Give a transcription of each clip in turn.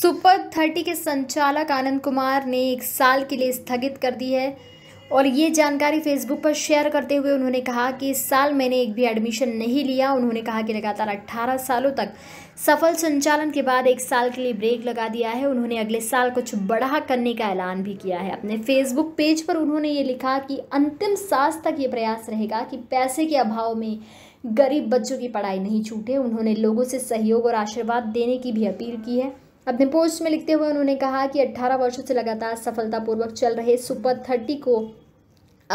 super thirty के संचालक आनंद कुमार ने एक साल के लिए स्थगित कर दी है और ये जानकारी फेसबुक पर शेयर करते हुए उन्होंने कहा कि इस साल मैंने एक भी एडमिशन नहीं लिया उन्होंने कहा कि लगातार 18 सालों तक सफल संचालन के बाद एक साल के लिए ब्रेक लगा दिया है उन्होंने अगले साल कुछ बड़ा करने का ऐलान भी किया है अपने फेसबुक पेज पर उन्होंने ये लिखा कि अंतिम सांस तक ये प्रयास रहेगा कि पैसे के अभाव में गरीब बच्चों की पढ़ाई नहीं छूटे उन्होंने लोगों से सहयोग और आशीर्वाद देने की भी अपील की है अपने पोस्ट में लिखते हुए उन्होंने कहा कि 18 वर्षों से लगातार सफलतापूर्वक चल रहे सुपर थर्टी को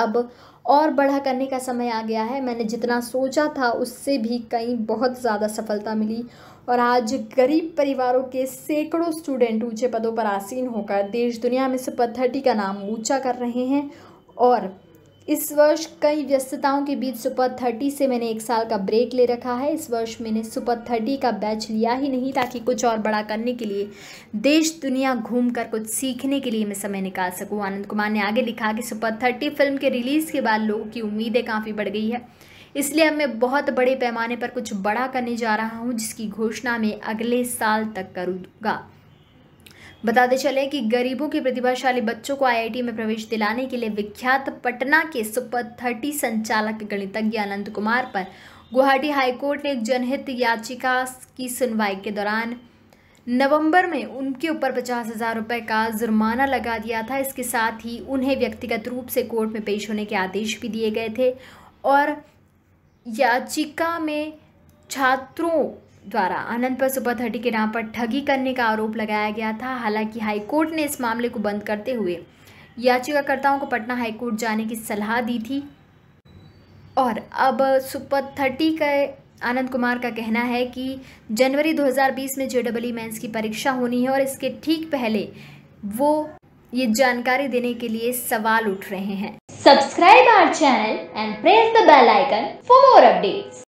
अब और बढ़ा करने का समय आ गया है मैंने जितना सोचा था उससे भी कई बहुत ज़्यादा सफलता मिली और आज गरीब परिवारों के सैकड़ों स्टूडेंट ऊंचे पदों पर आसीन होकर देश दुनिया में सुपर थर्टी का नाम ऊंचा कर रहे हैं और इस वर्ष कई व्यस्तताओं के बीच सुपर थर्टी से मैंने एक साल का ब्रेक ले रखा है इस वर्ष मैंने सुपर थर्टी का बैच लिया ही नहीं ताकि कुछ और बड़ा करने के लिए देश दुनिया घूमकर कुछ सीखने के लिए मैं समय निकाल सकूं आनंद कुमार ने आगे लिखा कि सुपर थर्टी फिल्म के रिलीज़ के बाद लोगों की उम्मीदें काफ़ी बढ़ गई है इसलिए अब मैं बहुत बड़े पैमाने पर कुछ बड़ा करने जा रहा हूँ जिसकी घोषणा मैं अगले साल तक करूँगा बताते चले कि गरीबों के प्रतिभाशाली बच्चों को आईआईटी में प्रवेश दिलाने के लिए विख्यात पटना के सुपर थर्टी संचालक गणितज्ञ अनंत कुमार पर गुवाहाटी हाईकोर्ट ने एक जनहित याचिका की सुनवाई के दौरान नवंबर में उनके ऊपर पचास हज़ार रुपये का जुर्माना लगा दिया था इसके साथ ही उन्हें व्यक्तिगत रूप से कोर्ट में पेश होने के आदेश भी दिए गए थे और याचिका में छात्रों द्वारा आनंद पर सुपर थर्टी के नाम पर ठगी करने का आरोप लगाया गया था हालांकि हाई कोर्ट ने इस मामले को बंद करते हुए याचिकाकर्ताओं को पटना हाई कोर्ट जाने की सलाह दी थी और अब सुपर थर्टी का आनंद कुमार का कहना है कि जनवरी 2020 में जे डबल मेंस की परीक्षा होनी है और इसके ठीक पहले वो ये जानकारी देने के लिए सवाल उठ रहे हैं subscribe our channel and press the bell icon for more updates